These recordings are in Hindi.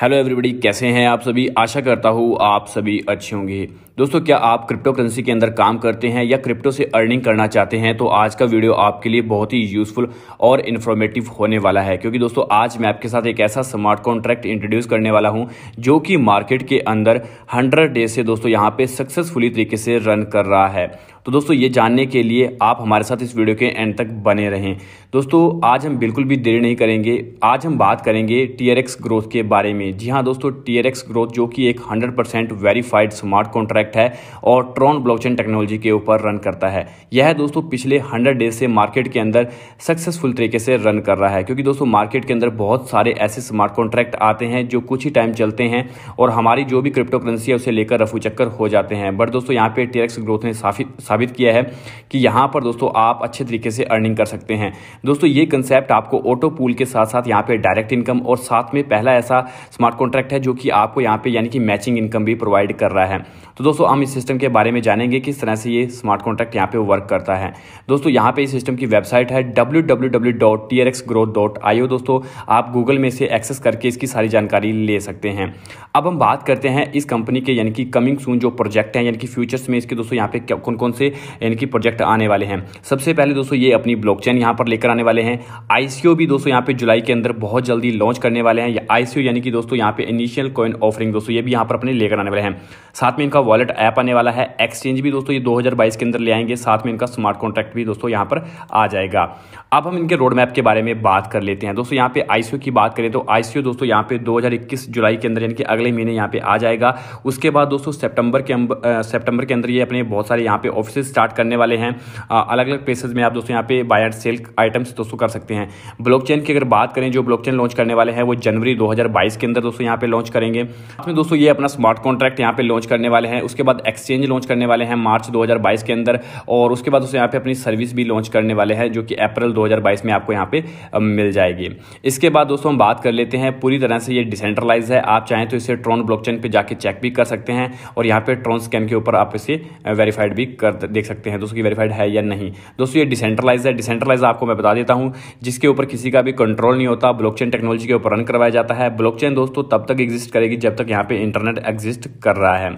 हेलो एवरीबडी कैसे हैं आप सभी आशा करता हूँ आप सभी अच्छे होंगे दोस्तों क्या आप क्रिप्टो करेंसी के अंदर काम करते हैं या क्रिप्टो से अर्निंग करना चाहते हैं तो आज का वीडियो आपके लिए बहुत ही यूजफुल और इन्फॉर्मेटिव होने वाला है क्योंकि दोस्तों आज मैं आपके साथ एक ऐसा स्मार्ट कॉन्ट्रैक्ट इंट्रोड्यूस करने वाला हूं जो कि मार्केट के अंदर हंड्रेड डेज से दोस्तों यहाँ पे सक्सेसफुली तरीके से रन कर रहा है तो दोस्तों ये जानने के लिए आप हमारे साथ इस वीडियो के एंड तक बने रहें दोस्तों आज हम बिल्कुल भी देर नहीं करेंगे आज हम बात करेंगे टीआरएक्स ग्रोथ के बारे में जी हाँ दोस्तों टीआरएक्स ग्रोथ जो कि एक 100% वेरीफाइड स्मार्ट कॉन्ट्रैक्ट प्रोजेक्ट है और ट्रॉन ब्लॉकचेन टेक्नोलॉजी के ऊपर रन करता है यह दोस्तों पिछले हंड्रेड डेज से मार्केट के अंदर सक्सेसफुल तरीके से रन कर रहा है क्योंकि दोस्तों मार्केट के अंदर बहुत सारे ऐसे स्मार्ट कॉन्ट्रैक्ट आते हैं जो कुछ ही टाइम चलते हैं और हमारी जो भी क्रिप्टो करेंसी है उसे लेकर रफू चक्कर हो जाते हैं बट दोस्तों यहाँ पे टीएक्स ग्रोथ ने साबित किया है कि यहाँ पर दोस्तों आप अच्छे तरीके से अर्निंग कर सकते हैं दोस्तों ये कंसेप्ट आपको ऑटो पूल के साथ साथ यहाँ पे डायरेक्ट इनकम और साथ में पहला ऐसा स्मार्ट कॉन्ट्रैक्ट है जो कि आपको यहाँ पे यानी कि मैचिंग इनकम भी प्रोवाइड कर रहा है तो दोस्तों दोस्तों हम इस सिस्टम के बारे में जानेंगे किस तरह से ये स्मार्ट कॉन्ट्रैक्ट यहाँ पे वर्क करता है दोस्तों यहाँ पे इस सिस्टम की वेबसाइट है www.trxgrowth.io दोस्तों आप गूगल में से एक्सेस करके इसकी सारी जानकारी ले सकते हैं अब हम बात करते हैं इस कंपनी के यानी कि कमिंग सून जो प्रोजेक्ट हैं यानी कि फ्यूचर्स में इसके दोस्तों यहाँ पे कौन कौन से यानी कि प्रोजेक्ट आने वाले हैं सबसे पहले दोस्तों ये अपनी चेन यहाँ पर लेकर आने वाले हैं आईसीओ भी दोस्तों यहाँ पे जुलाई के अंदर बहुत जल्दी लॉन्च करने वाले हैं आईसीओ यानी कि दोस्तों यहाँ पे इनिशियल कॉइन ऑफरिंग दोस्तों ये भी यहाँ पर अपने लेकर आने वाले हैं साथ में इनका वॉलेट वॉलेट ऐप आने वाला है एक्सचेंज भी दोस्तों ये 2022 के अंदर ले आएंगे साथ में इनका स्मार्ट कॉन्ट्रैक्ट भी दोस्तों यहाँ पर आ जाएगा अब हम इनके रोड मैप के बारे में बात कर लेते हैं दोस्तों यहाँ पे आईसीओ की बात करें तो आईसीओ दोस्तों यहाँ पे 2021 जुलाई के अंदर यानी कि अगले महीने यहाँ पे आ जाएगा उसके बाद दोस्तों सेप्टेम्बर के सेप्टेम्बर के अंदर ये अपने बहुत सारे यहाँ पे ऑफिस स्टार्ट करने वाले हैं अलग अलग प्लेसेज में आप दोस्तों यहाँ पे बाय एंड सेल आइटम्स दोस्तों कर सकते हैं ब्लॉक की अगर बात करें जो ब्लॉक लॉन्च करने वाले हैं वो जनवरी दो के अंदर दोस्तों यहाँ पे लॉन्च करेंगे दोस्तों ये अपना स्मार्ट कॉन्ट्रैक्ट यहाँ पे लॉन्च करने वाले हैं उसके बाद एक्सचेंज लॉन्च करने वाले हैं मार्च 2022 के अंदर और उसके बाद उसे यहाँ पे अपनी सर्विस भी लॉन्च करने वाले हैं जो कि अप्रैल 2022 में आपको यहाँ पे मिल जाएगी इसके बाद दोस्तों हम बात कर लेते हैं पूरी तरह से ये डिसेंट्रलाइज है आप चाहें तो इसे ट्रॉन ब्लॉक चेन जाके चेक भी कर सकते हैं और यहाँ पर ट्रॉन स्कैन के ऊपर आप इसे वेरीफाइड भी कर देख सकते हैं दोस्तों की वेरीफाइड है या नहीं दोस्तों ये डिसेंट्रलाइज है डिसेंट्रलाइज आपको मैं बता देता हूँ जिसके ऊपर किसी का भी कंट्रोल नहीं होता ब्लॉक टेक्नोलॉजी के ऊपर रन करवाया जाता है ब्लॉकचेन दोस्तों तब तक एग्जिस्ट करेगी जब तक यहाँ पे इंटरनेट एग्जिस्ट कर रहा है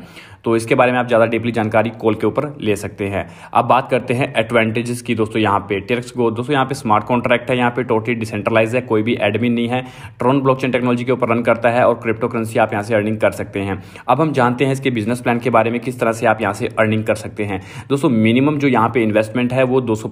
तो इसके बारे में आप ज़्यादा डीपली जानकारी कॉल के ऊपर ले सकते हैं अब बात करते हैं एडवांटेजेस की दोस्तों यहाँ पे टेरक्स गो दोस्तों यहाँ पे स्मार्ट कॉन्ट्रैक्ट है यहाँ पे टोटली डिसेंट्रलाइज है कोई भी एडमिन नहीं है ट्रोन ब्लॉकचेन टेक्नोलॉजी के ऊपर रन करता है और क्रिप्टो करेंसी आप यहाँ से अर्निंग कर सकते हैं अब हम जानते हैं इसके बिजनेस प्लान के बारे में किस तरह से आप यहाँ से अर्निंग कर सकते हैं दोस्तों मिनिमम जो यहाँ पे इन्वेस्टमेंट है वो दो सौ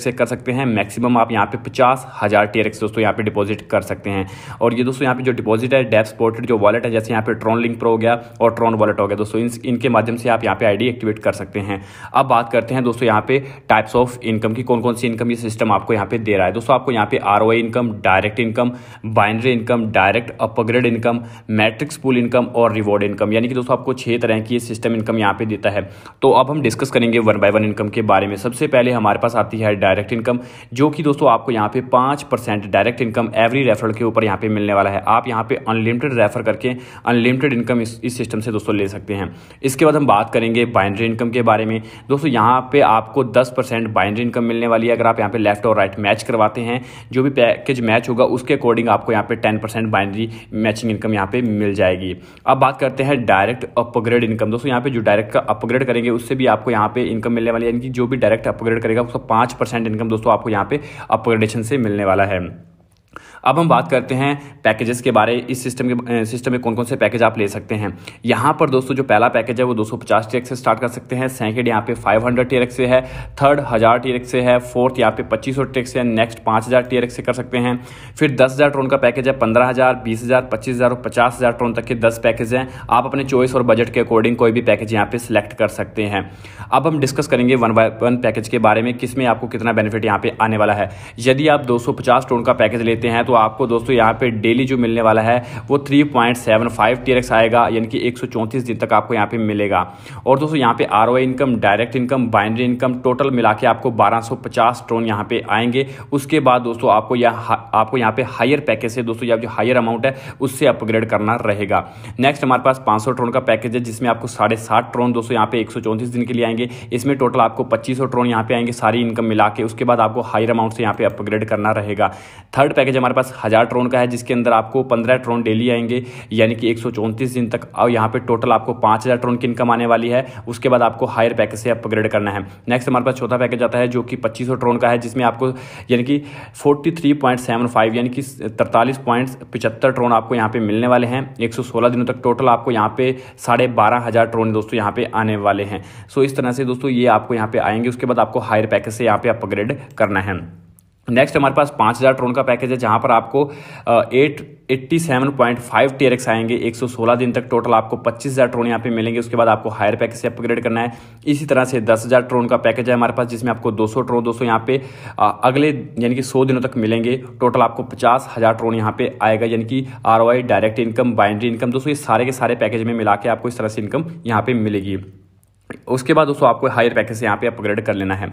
से कर सकते हैं मैक्सिमम आप यहाँ पे पचास हज़ार दोस्तों यहाँ पे डिपॉजिट कर सकते हैं और ये दोस्तों यहाँ पे जो डिपॉजिट है डेप सपोर्टेड जो वॉलेट है जैसे यहाँ पे ट्रॉन लिंक प्रो हो गया और ट्रॉन वॉलेट हो गया दोस्तों इनके माध्यम से आप यहाँ पे आईडी एक्टिवेट कर सकते हैं अब बात करते हैं दोस्तों यहाँ पे टाइप्स ऑफ इनकम की कौन कौन सी इनकम ये सिस्टम आपको यहाँ पे दे रहा है दोस्तों आपको यहाँ पे R income direct income binary income direct upgrade income matrix pool income और रिवॉर्ड इनकम यानी कि दोस्तों आपको छह तरह की ये सिस्टम इनकम यहाँ पे देता है तो अब हम डिस्कस करेंगे वन बाय वन इनकम के बारे में सबसे पहले हमारे पास आती है डायरेक्ट इनकम जो कि दोस्तों आपको यहाँ पे पाँच percent direct income every referral के ऊपर यहाँ पे मिलने वाला है आप यहाँ पे अनलिमिटेड रेफर करके अनलिमिटेड इनकम इस सिस्टम से दोस्तों ले सकते हैं इसके बाद हम बात करेंगे बाइनरी इनकम के बारे में दोस्तों यहाँ पे आपको 10 परसेंट बाइनरी इनकम मिलने वाली है अगर आप यहाँ पे लेफ्ट और राइट मैच करवाते हैं जो भी पैकेज मैच होगा उसके अकॉर्डिंग आपको यहाँ पे 10 परसेंट बाइनरी मैचिंग इनकम यहाँ पे मिल जाएगी अब बात करते हैं डायरेक्ट अपग्रेड इनकम दोस्तों यहाँ पे जो डायरेक्ट का अपग्रेड करेंगे उससे भी आपको यहाँ पे इनकम मिलने वाली है यानी कि जो भी डायरेक्ट अपग्रेड करेगा उसका पाँच इनकम दोस्तों आपको यहाँ पे अपग्रेडेशन से मिलने वाला है अब हम बात करते हैं पैकेजेस के बारे इस सिस्टम के सिस्टम में कौन कौन से पैकेज आप ले सकते हैं यहाँ पर दोस्तों जो पहला पैकेज है वो 250 टीएक्स से स्टार्ट कर सकते हैं सेकेंड यहाँ पे 500 हंड्रेड से है थर्ड हज़ार टी से है फोर्थ यहाँ पे 2500 सौ से नेक्स्ट 5000 टीएक्स से कर सकते हैं फिर 10000 ट्रोन का पैकेज है 15000 पच्चीस हज़ार और पचास हज़ार ट्रोन तक के दस पैकेज हैं आप अपने चॉइस और बजट के अकॉर्डिंग कोई भी पैकेज यहाँ पे सिलेक्ट कर सकते हैं अब हम डिस्कस करेंगे वन बाय वन पैकेज के बारे में किस में आपको कितना बेनिफिट यहाँ पे आने वाला है यदि आप 250 ट्रोन का पैकेज लेते हैं तो तो आपको दोस्तों यहाँ पे डेली जो मिलने वाला है वो 3.75 टीएक्स आएगा यानी कि 134 दिन तक आपको यहाँ पे मिलेगा और दोस्तों यहाँ पे R income direct income binary income total मिला के आपको 1250 ट्रोन यहाँ पे आएंगे उसके बाद दोस्तों आपको यहाँ आपको यहाँ पे हायर पैकेज से दोस्तों जो हायर अमाउंट है उससे अपग्रेड करना रहेगा नेक्स्ट हमारे पास 500 ट्रोन का पैकेज है जिसमें आपको साढ़े ट्रोन दोस्तों यहाँ पे एक दिन के लिए आएंगे इसमें टोटल आपको पच्चीस ट्रोन यहाँ पे आएंगे सारी इनकम मिला के उसके बाद आपको हायर अमाउंट से यहाँ पे अपग्रेड करना रहेगा थर्ड पैकेज हमारे पास हज़ार ट्रोन का है जिसके अंदर आपको पंद्रह ट्रोन डेली आएंगे यानी कि एक दिन तक और यहाँ पर टोटल आपको पाँच ट्रोन की इनकम आने वाली है उसके बाद आपको हायर पैकेज से अपग्रेड करना है नेक्स्ट हमारे पास चौथा पैकेज आता है जो कि पच्चीस ट्रोन का है जिसमें आपको यानी कि forty three point seven five यानी कि तरतालीस पॉइंट पचहत्तर ट्रोन आपको यहाँ पे मिलने वाले हैं एक सौ सोलह दिनों तक टोटल आपको यहाँ पे साढ़े बारह हज़ार ट्रोन दोस्तों यहाँ पे आने वाले हैं सो इस तरह से दोस्तों ये आपको यहाँ पे आएंगे उसके बाद आपको हायर पैकेज से यहाँ पे अपग्रेड करना है नेक्स्ट हमारे पास पाँच हज़ार ट्रोन का पैकेज है जहाँ पर आपको eight eighty seven point five T आएंगे एक सौ सोलह दिन तक टोटल आपको पच्चीस हज़ार ट्रोन यहाँ पे मिलेंगे उसके बाद आपको हायर पैकेज से अपग्रेड करना है इसी तरह से दस हज़ार ट्रोन का पैकेज है हमारे पास जिसमें आपको दो सौ ट्रोन दो सौ यहाँ पे अगले यानी कि सौ दिनों तक मिलेंगे टोटल आपको पचास हज़ार ट्रोन यहाँ पे आएगा यानी कि R direct income binary income दोस्तों ये सारे के सारे पैकेज में मिला के आपको इस तरह से इनकम यहाँ पर मिलेगी उसके बाद दोस्तों आपको हायर पैकेज से यहाँ पे अपग्रेड कर लेना है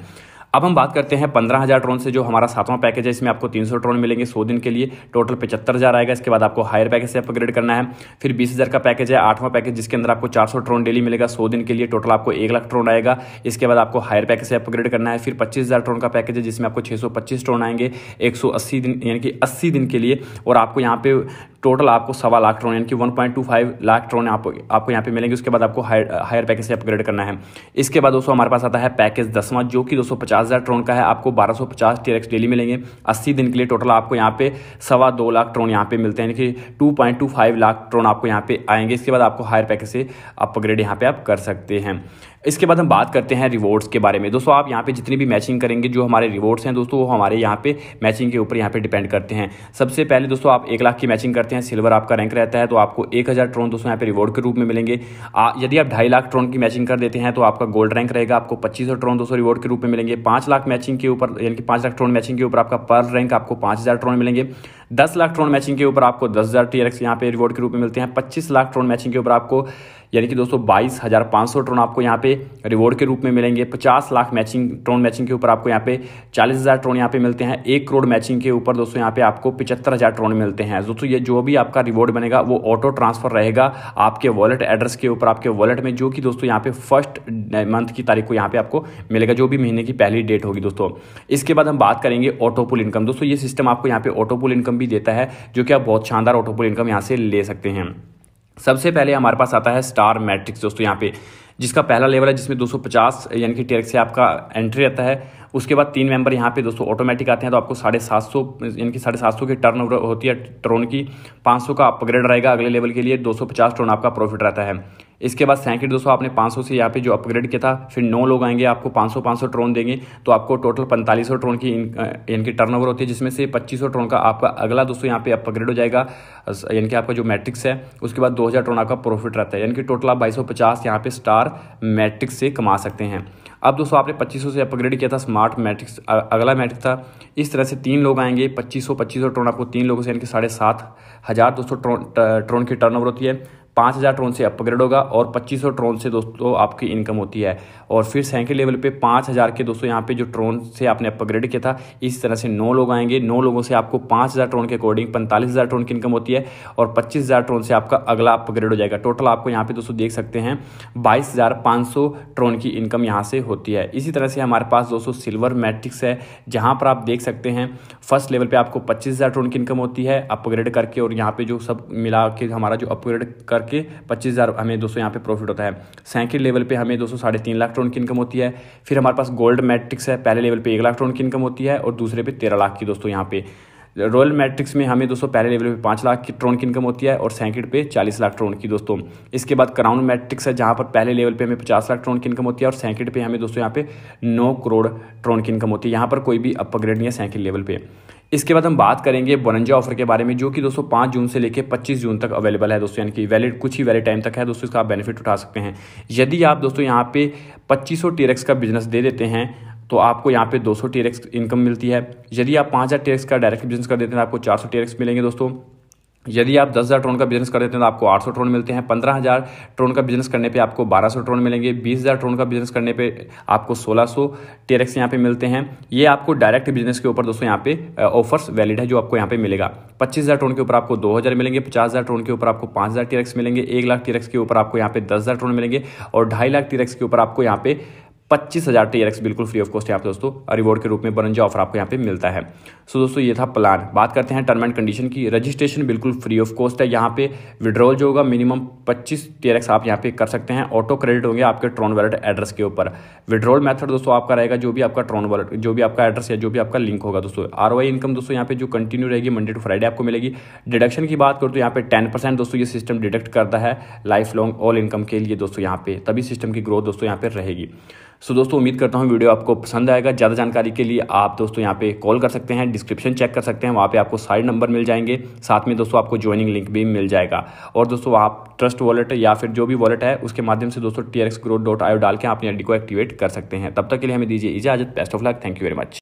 अब हम बात करते हैं पंद्रह हज़ार ट्रोन से जो हमारा सातवां पैकेज है इसमें आपको तीन सौ ट्रोन मिलेंगे सौ दिन के लिए टोटल पचहत्तर हज़ार आएगा इसके बाद आपको हायर पैकेज से अपग्रेड करना है फिर बीस हज़ार का पैकेज है आठवां पैकेज जिसके अंदर आपको चार सौ ट्रोन डेली मिलेगा सौ दिन के लिए टोटल आपको एक लाख ट्रोन आएगा इसके बाद आपको हायर पैकेज से अपग्रेड करना है फिर पच्चीस हज़ार ट्रोन का पैकेज है जिसमें आपको छः सौ पच्चीस ट्रोन आएंगे एक सौ अस्सी दिन यानी कि अस्सी दिन के लिए और आपको यहाँ पे टोटल आपको सवा लाख ट्रोन यानी कि वन लाख ट्रोन आप, आपको यहाँ पे मिलेंगे उसके बाद आपको हायर हायर पैकेज से अपग्रेड करना है इसके बाद दोस्तों हमारे पास आता है पैकेज दसवां जो कि दो पचास हज़ार ट्रोन का है आपको बारह सौ पचास टीरेक्स डेली मिलेंगे अस्सी दिन के लिए टोटल आपको यहाँ पे सवा दो लाख ट्रोन यहाँ पे मिलते हैं यानी कि two point two five lakh Tron आपको यहाँ पे आएंगे इसके बाद आपको हायर पैकेज से अपग्रेड यहाँ पे आप कर सकते हैं इसके बाद हम बात करते हैं रिवॉर्ड्स के बारे में दोस्तों आप यहाँ पे जितनी भी मैचिंग करेंगे जो हमारे रिवॉर्ड्स हैं दोस्तों वो हमारे यहाँ पे मैचिंग के ऊपर यहाँ पे डिपेंड करते हैं सबसे पहले दोस्तों आप एक लाख की मैचिंग करते हैं सिल्वर आपका रैंक रहता है तो आपको एक हज़ार ट्रोन दोस्तों यहाँ पे रिवॉर्ड के रूप में मिलेंगे आ, यदि आप ढाई लाख ट्रोन की मैचिंग कर देते हैं तो आपका गोल्ड रैंक रहेगा आपको पच्चीस ट्रोन दोस्तों रिवॉर्ड के रूप में मिलेंगे पाँच लाख मैचिंग के ऊपर यानी कि पाँच लाख ट्रोन मैचिंग के ऊपर आपका पर रैंक आपको पाँच हज़ार ट्रोन मिलेंगे दस लाख ट्रोन मैचिंग के ऊपर आपको दस हज़ार टी एक्स यहाँ पे रिवॉर्ड के रूप में मिलते हैं पच्चीस लाख ट्रोन मैचिंग के ऊपर आपको यानी कि दोस्तों बाईस हज़ार पाँच सौ ट्रोन आपको यहाँ पे रिवॉर्ड के रूप में मिलेंगे पचास लाख मैचिंग ट्रोन मैचिंग के ऊपर आपको यहाँ पे चालीस हज़ार ट्रोन यहाँ पे मिलते हैं एक करोड़ मैचिंग के ऊपर दोस्तों यहाँ पे आपको पचहत्तर हज़ार ट्रोन मिलते हैं दोस्तों ये जो भी आपका रिवॉर्ड बनेगा वो ऑटो ट्रांसफर रहेगा आपके वॉलेट एड्रेस के ऊपर आपके वॉलेट में जो कि दोस्तों यहाँ पे फर्स्ट मंथ की तारीख को यहाँ पे आपको मिलेगा जो भी महीने की पहली डेट होगी दोस्तों इसके बाद हम बात करेंगे ऑटोपुल इनकम दोस्तों ये सिस्टम आपको यहाँ पे ऑटोपुल इनकम भी देता है जो कि आप बहुत शानदार ऑटोपुल इनकम यहाँ से ले सकते हैं सबसे पहले हमारे पास आता है स्टार मैट्रिक्स दोस्तों यहाँ पे जिसका पहला लेवल है जिसमें 250 यानी कि टेरक से आपका एंट्री रहता है उसके बाद तीन मेंबर यहाँ पे दोस्तों ऑटोमेटिक आते हैं तो आपको साढ़े सात सौ यानी कि साढ़े सात सौ की टर्न होती है ट्रोन की पाँच सौ का अपग्रेड रहेगा अगले लेवल के लिए 250 ट्रोन आपका प्रॉफिट रहता है इसके बाद सैकड़ दोस्तों आपने 500 से यहाँ पे जो अपग्रेड किया था फिर नौ लोग आएंगे आपको 500 500 ट्रोन देंगे तो आपको टोटल 4500 ट्रोन की यानी कि टर्नओवर होती है जिसमें से 2500 ट्रोन का आपका अगला दोस्तों यहाँ पे अपग्रेड हो जाएगा यानी कि आपका जो मैट्रिक्स है उसके बाद 2000 ट्रोन आपका प्रॉफिट रहता है यानी कि टोटल आप बाईस सौ यहाँ स्टार मैट्रिक्स से कमा सकते हैं अब दोस्तों आपने पच्चीस से अपग्रेड किया था स्मार्ट मैट्रिक्स अगला मैट्रिक था इस तरह से तीन लोग आएंगे पच्चीस सौ ट्रोन आपको तीन लोगों से यानी कि साढ़े सात हज़ार ट्रोन ट्रोन की टर्न होती है पाँच हज़ार ट्रोन से अपग्रेड होगा और पच्चीस सौ ट्रोन से दोस्तों आपकी इनकम होती है और फिर सेकेंड लेवल पे पाँच हज़ार के दोस्तों यहाँ पे जो ट्रोन से आपने अपग्रेड किया था इस तरह से नौ लोग आएंगे नौ लोगों से आपको पाँच हज़ार ट्रोन के अकॉर्डिंग पैंतालीस हज़ार ट्रोन की इनकम होती है और पच्चीस हज़ार ट्रोन से आपका अगला अपग्रेड हो जाएगा टोटल आपको यहाँ पर दोस्तों देख सकते हैं बाईस हज़ार पाँच सौ ट्रोन की इनकम यहाँ से होती है इसी तरह से हमारे पास दोस्तों सिल्वर मैट्रिक्स है जहाँ पर आप देख सकते हैं फर्स्ट लेवल पर आपको पच्चीस हज़ार ट्रोन की इनकम होती है अपग्रेड करके और यहाँ पर जो सब मिला के हमारा जो अपग्रेड कर के पच्चीस हज़ार हमें दोस्तों यहाँ पे प्रॉफिट होता है सेकेंड लेवल पे हमें दोस्तों साढ़े तीन लाख टोन की इनकम होती है फिर हमारे पास गोल्ड मैट्रिक्स है पहले लेवल पे एक लाख टोन की इनकम होती है और दूसरे पे तेरह लाख की दोस्तों यहाँ पे रॉयल मैट्रिक्स में हमें दोस्तों पहले लेवल पे पाँच लाख की ट्रोन की इनकम होती है और सेकंड पे चालीस लाख ट्रोन की दोस्तों इसके बाद क्राउन मैट्रिक्स है जहाँ पर पहले लेवल पे हमें पचास लाख ट्रोन की इनकम होती है और सेकंड पे हमें दोस्तों यहाँ पे नौ करोड़ ट्रोन की इनकम होती है यहाँ पर कोई भी अपग्रेड नहीं है सेकंड लेवल पर इसके बाद हम बात करेंगे बोनंजा ऑफर के बारे में जो कि दोस्तों पाँच जून से लेकर पच्चीस जून तक अवेलेबल है दोस्तों यानी कि वैलिड कुछ ही वैलिड टाइम तक है दोस्तों इसका आप बेनिफिट उठा सकते हैं यदि आप दोस्तों यहाँ पे पच्चीस सौ टीरेक्स का बिजनेस दे देते हैं तो आपको यहाँ पे 200 सौ इनकम मिलती है यदि आप 5000 हज़ार का डायरेक्ट बिजनेस कर देते हैं तो आपको 400 सौ मिलेंगे दोस्तों यदि आप दस हज़ार ट्रोन का बिजनेस कर देते हैं तो आपको आठ सौ ट्रोन मिलते हैं पंद्रह हज़ार ट्रोन का बिजनेस करने पे आपको बारह सौ ट्रोन मिलेंगे बीस हज़ार ट्रोन का बिजनेस करने पे आपको सोलह सौ टेरेक्स यहाँ पे मिलते हैं ये आपको डायरेक्ट बिजनेस के ऊपर दोस्तों यहाँ पे ऑफर्स वैलिड है जो आपको यहाँ पे मिलेगा पच्चीस हज़ार ट्रोन के ऊपर आपको दो हज़ार मिलेंगे पचास हज़ार ट्रोन के ऊपर आपको पाँच हज़ार टेरेक्स मिलेंगे एक लाख टेरेक्स के ऊपर आपको यहाँ पे दस हज़ार ट्रोन मिलेंगे और ढाई लाख टेरेक्स के ऊपर आपको यहाँ पे पच्चीस हज़ार टी तो बिल्कुल फ्री ऑफ कॉस्ट है आप दोस्तों रिवॉर्ड के रूप में बरंजा ऑफर आपको यहाँ पे मिलता है सो so, दोस्तों ये था प्लान बात करते हैं टर्म एंड कंडीशन की रजिस्ट्रेशन बिल्कुल फ्री ऑफ कॉस्ट है यहाँ पे विड्रॉल जो होगा मिनिमम पच्चीस टी आप यहाँ पे कर सकते हैं ऑटो क्रेडिट होंगे आपके ट्रॉन वैलेट एड्रेस के ऊपर विड्रॉल मैथड दोस्तों आपका रहेगा जो भी आपका ट्रॉन वैलेट जो भी आपका एड्रेस या जो भी आपका लिंक होगा दोस्तों आर इनकम दोस्तों यहाँ पे जो कंटिन्यू रहेगी मंडे टू फ्राइडे आपको मिलेगी डिडक्शन की बात करूँ तो यहाँ पे टेन परसेंट दोस्तों ये सिस्टम डिडक्ट करता है लाइफ लॉन्ग ऑल इनकम के लिए दोस्तों यहाँ पे तभी सिस्टम की ग्रोथ दोस्तों यहाँ पे रहेगी सो दोस्तों उम्मीद करता हूँ वीडियो आपको पसंद आएगा ज़्यादा जानकारी के लिए आप दोस्तों यहाँ पे कॉल कर सकते हैं डिस्क्रिप्शन चेक कर सकते हैं वहाँ पे आपको सारे नंबर मिल जाएंगे साथ में दोस्तों आपको ज्वाइनिंग लिंक भी मिल जाएगा और दोस्तों आप ट्रस्ट वॉलेट या फिर जो भी वॉलेट है उसके माध्यम से दोस्तों टी एक्स डॉट आयो डाल के आप अपनी आई को एक्टिवेट कर सकते हैं तब तक के लिए हमें दीजिए इजाजत best of luck thank you very much